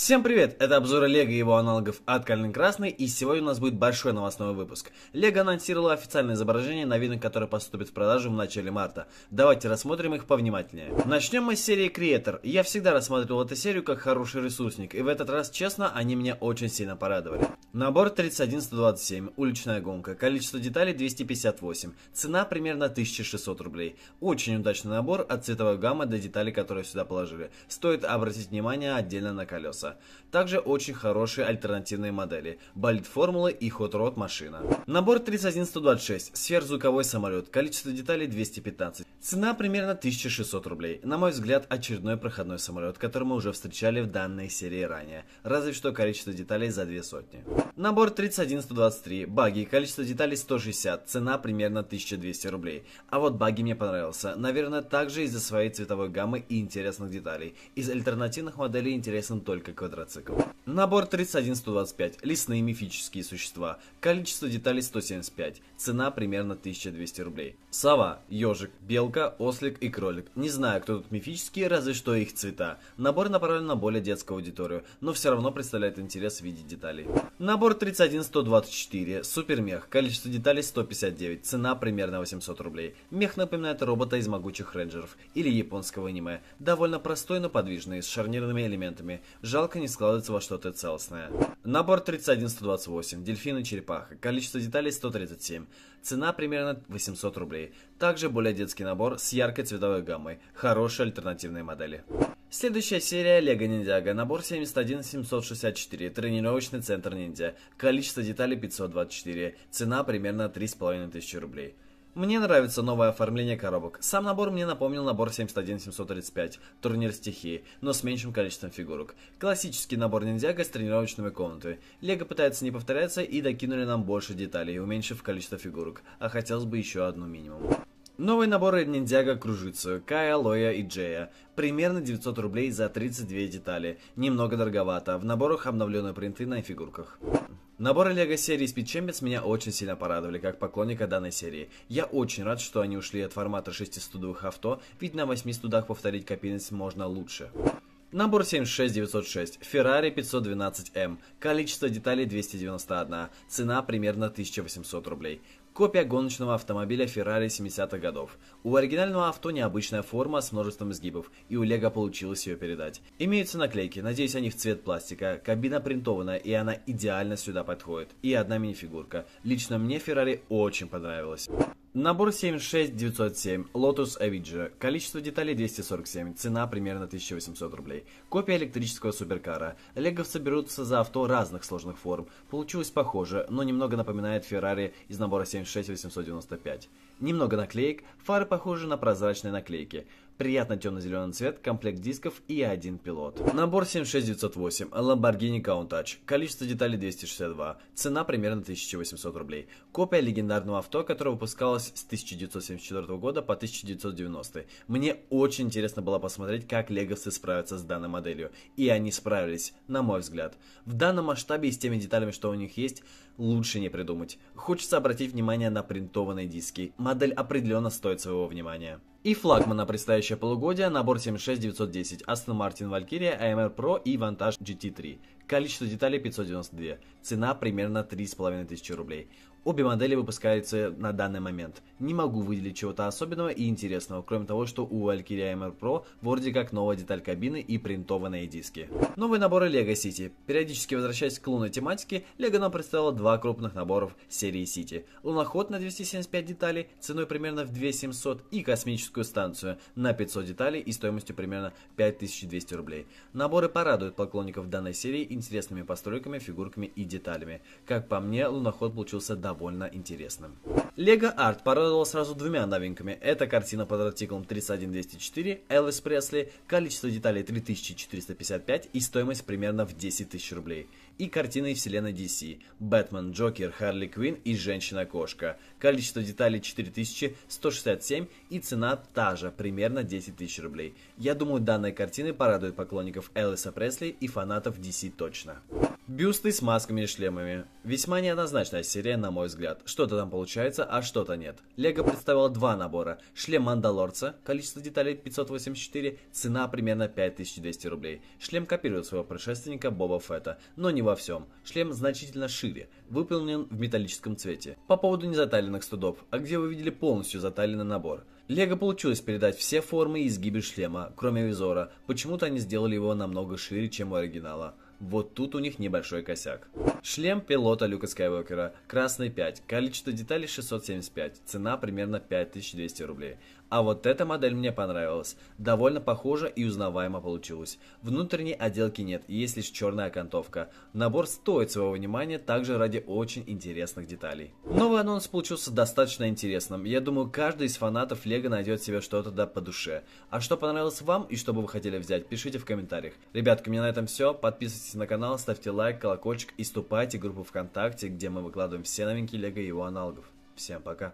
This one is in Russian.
Всем привет! Это обзор Лего и его аналогов от Калин Красный, и сегодня у нас будет большой новостной выпуск. Лего анонсировала официальное изображение новинок, которые поступят в продажу в начале марта. Давайте рассмотрим их повнимательнее. Начнем мы с серии Creator. Я всегда рассматривал эту серию как хороший ресурсник, и в этот раз, честно, они меня очень сильно порадовали. Набор 31127, уличная гонка, количество деталей 258, цена примерно 1600 рублей. Очень удачный набор от цветовой гаммы до деталей, которые сюда положили. Стоит обратить внимание отдельно на колеса класса. Также очень хорошие альтернативные модели – болид формулы и хот-рот машина. Набор 31126, сверхзвуковой самолет, количество деталей 215. Цена примерно 1600 рублей. На мой взгляд, очередной проходной самолет, который мы уже встречали в данной серии ранее. Разве что количество деталей за две сотни. Набор 31123, баги, количество деталей 160, цена примерно 1200 рублей. А вот баги мне понравился, наверное, также из-за своей цветовой гаммы и интересных деталей. Из альтернативных моделей интересен только quadricykl. Набор 31125. Лесные мифические существа. Количество деталей 175. Цена примерно 1200 рублей. Сова, ежик, белка, ослик и кролик. Не знаю, кто тут мифические, разве что их цвета. Набор направлен на более детскую аудиторию, но все равно представляет интерес в виде деталей. Набор 31124. супер мех Количество деталей 159. Цена примерно 800 рублей. Мех напоминает робота из могучих рейнджеров или японского аниме. Довольно простой, но подвижный, с шарнирными элементами. Жалко не складывается во что что-то целостное. Набор 31128, дельфины черепаха, количество деталей 137, цена примерно 800 рублей. Также более детский набор с яркой цветовой гаммой, хорошие альтернативные модели. Следующая серия Лего Ниндзяго. Набор 71764. Тренировочный центр ниндзя. Количество деталей 524. Цена примерно 3500 рублей. Мне нравится новое оформление коробок. Сам набор мне напомнил набор 71735, турнир стихии, но с меньшим количеством фигурок. Классический набор ниндзяго с тренировочными комнатами. Лего пытается не повторяться и докинули нам больше деталей, уменьшив количество фигурок. А хотелось бы еще одну минимум. Новые наборы ниндзяго кружится, Кая, Лоя и Джея. Примерно 900 рублей за 32 детали. Немного дороговато. В наборах обновленные принты на фигурках. Наборы Lego серии Speed Champions меня очень сильно порадовали, как поклонника данной серии. Я очень рад, что они ушли от формата 6 студовых авто, ведь на 8 студах повторить копийность можно лучше. Набор 76906, Ferrari 512M, эм. количество деталей 291, цена примерно 1800 рублей. Копия гоночного автомобиля Ferrari 70-х годов. У оригинального авто необычная форма с множеством изгибов, и у Лего получилось ее передать. Имеются наклейки, надеюсь они в цвет пластика, кабина принтованная, и она идеально сюда подходит. И одна минифигурка. Лично мне Ferrari очень понравилась. Набор 76907, Lotus Avija, количество деталей 247, цена примерно 1800 рублей. Копия электрического суперкара. Леговцы берутся за авто разных сложных форм. Получилось похоже, но немного напоминает Ferrari из набора 76895. Немного наклеек, фары похожи на прозрачные наклейки приятно темно-зеленый цвет, комплект дисков и один пилот. Набор 76908, Lamborghini Countach, количество деталей 262, цена примерно 1800 рублей. Копия легендарного авто, которое выпускалось с 1974 года по 1990. Мне очень интересно было посмотреть, как леговцы справятся с данной моделью. И они справились, на мой взгляд. В данном масштабе и с теми деталями, что у них есть, лучше не придумать. Хочется обратить внимание на принтованные диски. Модель определенно стоит своего внимания. И флагмана предстоящее полугодие, набор 76910, Aston Martin Valkyria, AMR Pro и Vantage GT3. Количество деталей 592. Цена примерно 3500 рублей. Обе модели выпускаются на данный момент. Не могу выделить чего-то особенного и интересного, кроме того, что у Valkyria MR Pro вроде как новая деталь кабины и принтованные диски. Новые наборы LEGO City. Периодически возвращаясь к лунной тематике, LEGO нам представила два крупных наборов серии City. Луноход на 275 деталей ценой примерно в 2700 и космическую станцию на 500 деталей и стоимостью примерно 5200 рублей. Наборы порадуют поклонников данной серии интересными постройками, фигурками и деталями. Как по мне, луноход получился довольно довольно интересным. Лего Арт порадовал сразу двумя новинками. Это картина под артикулом 31204 Элвис Пресли, количество деталей 3455 и стоимость примерно в 10 тысяч рублей. И картины вселенной DC Бэтмен, Джокер, Харли Квинн и Женщина-кошка. Количество деталей 4167 и цена та же, примерно 10 тысяч рублей. Я думаю, данные картины порадуют поклонников Элвиса Пресли и фанатов DC точно. Бюсты с масками и шлемами. Весьма неоднозначная серия, на мой взгляд. Что-то там получается, а что-то нет. Лего представила два набора. Шлем Мандалорца, количество деталей 584, цена примерно 5200 рублей. Шлем копирует своего предшественника Боба Фетта, но не во всем. Шлем значительно шире, выполнен в металлическом цвете. По поводу незаталенных студов, а где вы видели полностью заталенный набор? Лего получилось передать все формы и изгибы шлема, кроме визора. Почему-то они сделали его намного шире, чем у оригинала. Вот тут у них небольшой косяк. Шлем пилота Люка Скайуокера, красный 5, количество деталей 675, цена примерно 5200 рублей. А вот эта модель мне понравилась. Довольно похоже и узнаваемо получилось. Внутренней отделки нет, есть лишь черная окантовка. Набор стоит своего внимания также ради очень интересных деталей. Новый анонс получился достаточно интересным. Я думаю, каждый из фанатов Лего найдет себе что-то да по душе. А что понравилось вам и что бы вы хотели взять, пишите в комментариях. Ребятки, у меня на этом все. Подписывайтесь на канал, ставьте лайк, колокольчик и ступайте в группу ВКонтакте, где мы выкладываем все новинки Лего и его аналогов. Всем пока!